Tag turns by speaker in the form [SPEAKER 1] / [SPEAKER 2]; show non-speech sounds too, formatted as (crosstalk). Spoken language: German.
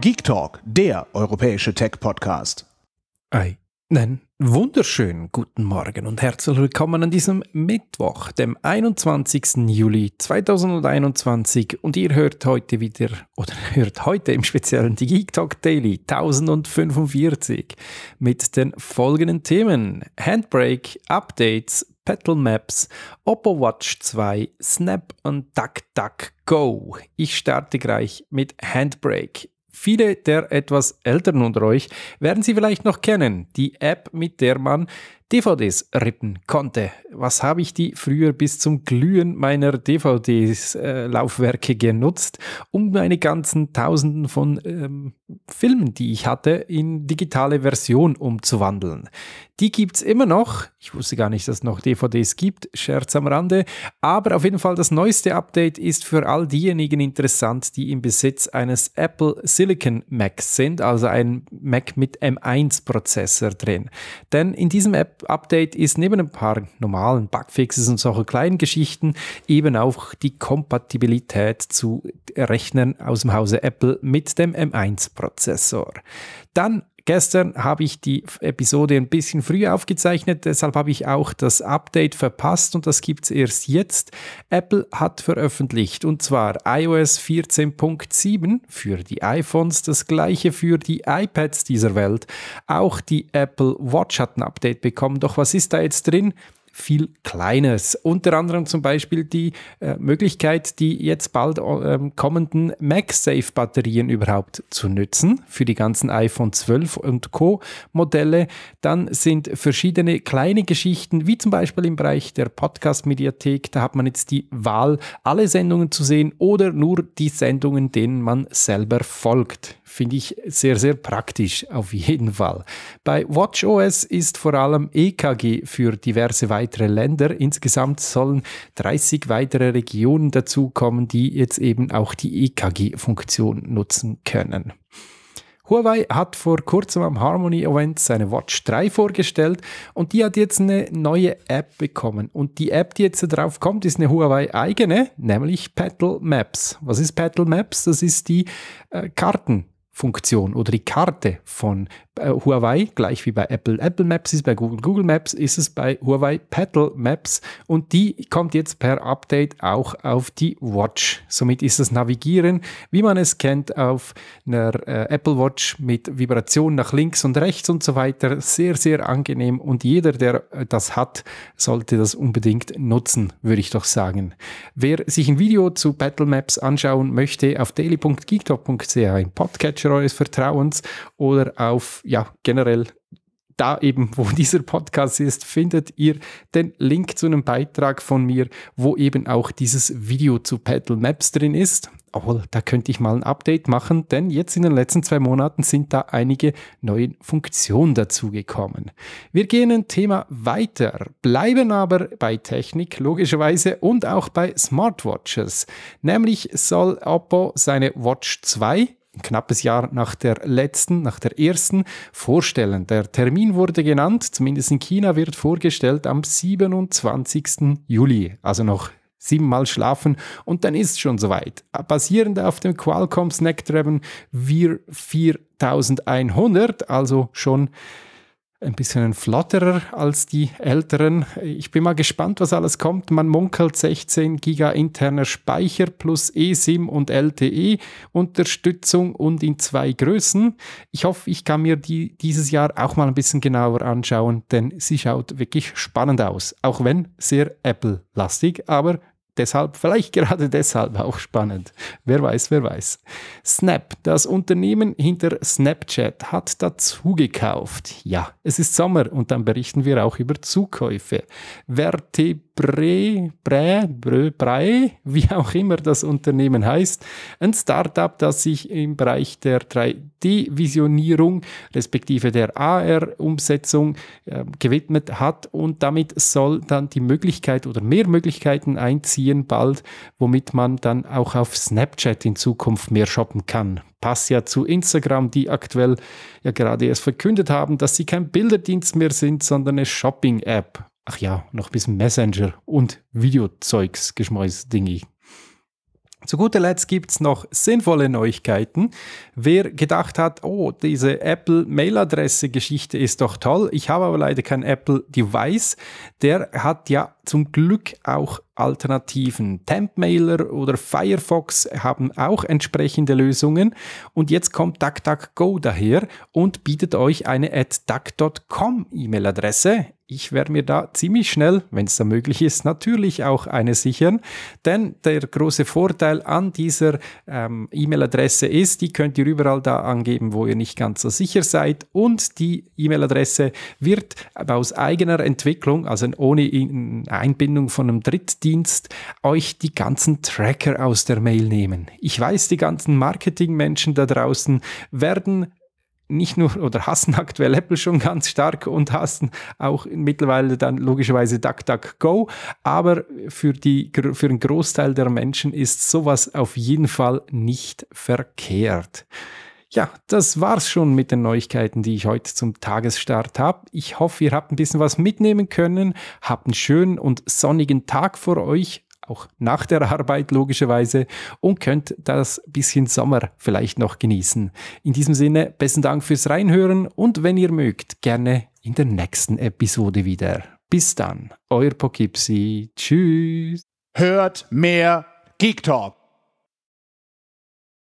[SPEAKER 1] Geek Talk, der europäische Tech-Podcast. Ei, nein, wunderschönen guten Morgen und herzlich willkommen an diesem Mittwoch, dem 21. Juli 2021. Und ihr hört heute wieder, oder (laughs) hört heute im Speziellen die Geek Talk Daily 1045 mit den folgenden Themen: Handbrake, Updates, Petal Maps, Oppo Watch 2, Snap und DuckDuckGo. Ich starte gleich mit Handbrake. Viele der etwas älteren unter euch werden sie vielleicht noch kennen, die App, mit der man DVDs rippen konnte. Was habe ich die früher bis zum Glühen meiner DVDs-Laufwerke äh, genutzt, um meine ganzen Tausenden von ähm, Filmen, die ich hatte, in digitale Version umzuwandeln. Die gibt es immer noch. Ich wusste gar nicht, dass es noch DVDs gibt. Scherz am Rande. Aber auf jeden Fall das neueste Update ist für all diejenigen interessant, die im Besitz eines Apple Silicon Macs sind, also ein Mac mit M1-Prozessor drin. Denn in diesem App Update ist neben ein paar normalen Bugfixes und solche kleinen Geschichten eben auch die Kompatibilität zu Rechnern aus dem Hause Apple mit dem M1-Prozessor. Dann Gestern habe ich die Episode ein bisschen früh aufgezeichnet, deshalb habe ich auch das Update verpasst und das gibt es erst jetzt. Apple hat veröffentlicht und zwar iOS 14.7 für die iPhones, das gleiche für die iPads dieser Welt. Auch die Apple Watch hat ein Update bekommen. Doch was ist da jetzt drin? viel Kleines. Unter anderem zum Beispiel die äh, Möglichkeit, die jetzt bald äh, ähm, kommenden MagSafe-Batterien überhaupt zu nutzen für die ganzen iPhone 12 und Co. Modelle. Dann sind verschiedene kleine Geschichten, wie zum Beispiel im Bereich der Podcast-Mediathek. Da hat man jetzt die Wahl, alle Sendungen zu sehen oder nur die Sendungen, denen man selber folgt. Finde ich sehr, sehr praktisch auf jeden Fall. Bei WatchOS ist vor allem EKG für diverse weitere weitere Länder. Insgesamt sollen 30 weitere Regionen dazukommen, die jetzt eben auch die EKG-Funktion nutzen können. Huawei hat vor kurzem am Harmony Event seine Watch 3 vorgestellt und die hat jetzt eine neue App bekommen. Und die App, die jetzt da drauf kommt, ist eine Huawei eigene, nämlich Petal Maps. Was ist Petal Maps? Das ist die äh, Kartenfunktion oder die Karte von bei Huawei, gleich wie bei Apple Apple Maps ist, bei Google Google Maps ist es bei Huawei Petal Maps und die kommt jetzt per Update auch auf die Watch. Somit ist das Navigieren, wie man es kennt, auf einer äh, Apple Watch mit Vibration nach links und rechts und so weiter sehr, sehr angenehm und jeder, der äh, das hat, sollte das unbedingt nutzen, würde ich doch sagen. Wer sich ein Video zu Battle Maps anschauen möchte, auf daily.geektop.ch, im Podcatcher eures Vertrauens oder auf ja, generell da eben, wo (laughs) dieser Podcast ist, findet ihr den Link zu einem Beitrag von mir, wo eben auch dieses Video zu Paddle Maps drin ist. Obwohl, da könnte ich mal ein Update machen, denn jetzt in den letzten zwei Monaten sind da einige neue Funktionen dazugekommen. Wir gehen ein Thema weiter, bleiben aber bei Technik logischerweise und auch bei Smartwatches. Nämlich soll Oppo seine Watch 2 ein knappes Jahr nach der letzten, nach der ersten vorstellen. Der Termin wurde genannt, zumindest in China wird vorgestellt am 27. Juli, also noch siebenmal schlafen und dann ist es schon soweit. Basierend auf dem Qualcomm Snapdragon 4100, also schon ein bisschen flotterer als die älteren. Ich bin mal gespannt, was alles kommt. Man munkelt 16 Giga interner Speicher plus eSIM und LTE Unterstützung und in zwei Größen. Ich hoffe, ich kann mir die dieses Jahr auch mal ein bisschen genauer anschauen, denn sie schaut wirklich spannend aus, auch wenn sehr Apple-lastig, aber Deshalb, vielleicht gerade deshalb auch spannend. Wer weiß, wer weiß. Snap, das Unternehmen hinter Snapchat, hat dazugekauft. Ja, es ist Sommer und dann berichten wir auch über Zukäufe. Vertip Bre, Bre, Bre, Bre, wie auch immer das Unternehmen heißt, ein Startup, das sich im Bereich der 3D-Visionierung respektive der AR-Umsetzung äh, gewidmet hat und damit soll dann die Möglichkeit oder mehr Möglichkeiten einziehen bald, womit man dann auch auf Snapchat in Zukunft mehr shoppen kann. Pass ja zu Instagram, die aktuell ja gerade erst verkündet haben, dass sie kein Bilderdienst mehr sind, sondern eine Shopping-App ach ja, noch ein bisschen Messenger und Videozeugs geschmeißt, Zu guter Letzt gibt es noch sinnvolle Neuigkeiten. Wer gedacht hat, oh, diese Apple-Mail-Adresse-Geschichte ist doch toll, ich habe aber leider kein Apple-Device, der hat ja zum Glück auch Alternativen. Tempmailer oder Firefox haben auch entsprechende Lösungen. Und jetzt kommt DuckDuckGo daher und bietet euch eine at duck.com E-Mail-Adresse. Ich werde mir da ziemlich schnell, wenn es da möglich ist, natürlich auch eine sichern. Denn der große Vorteil an dieser ähm, E-Mail-Adresse ist, die könnt ihr überall da angeben, wo ihr nicht ganz so sicher seid. Und die E-Mail-Adresse wird aus eigener Entwicklung, also ohne Einbindung von einem Drittdienst, Dienst euch die ganzen Tracker aus der Mail nehmen. Ich weiß, die ganzen Marketingmenschen da draußen werden nicht nur oder hassen aktuell Apple schon ganz stark und hassen auch mittlerweile dann logischerweise DuckDuckGo, aber für, die, für einen Großteil der Menschen ist sowas auf jeden Fall nicht verkehrt. Ja, das war's schon mit den Neuigkeiten, die ich heute zum Tagesstart habe. Ich hoffe, ihr habt ein bisschen was mitnehmen können, habt einen schönen und sonnigen Tag vor euch, auch nach der Arbeit logischerweise, und könnt das bisschen Sommer vielleicht noch genießen. In diesem Sinne, besten Dank fürs Reinhören und wenn ihr mögt, gerne in der nächsten Episode wieder. Bis dann, euer Pokipsi. Tschüss. Hört mehr Geek Talk.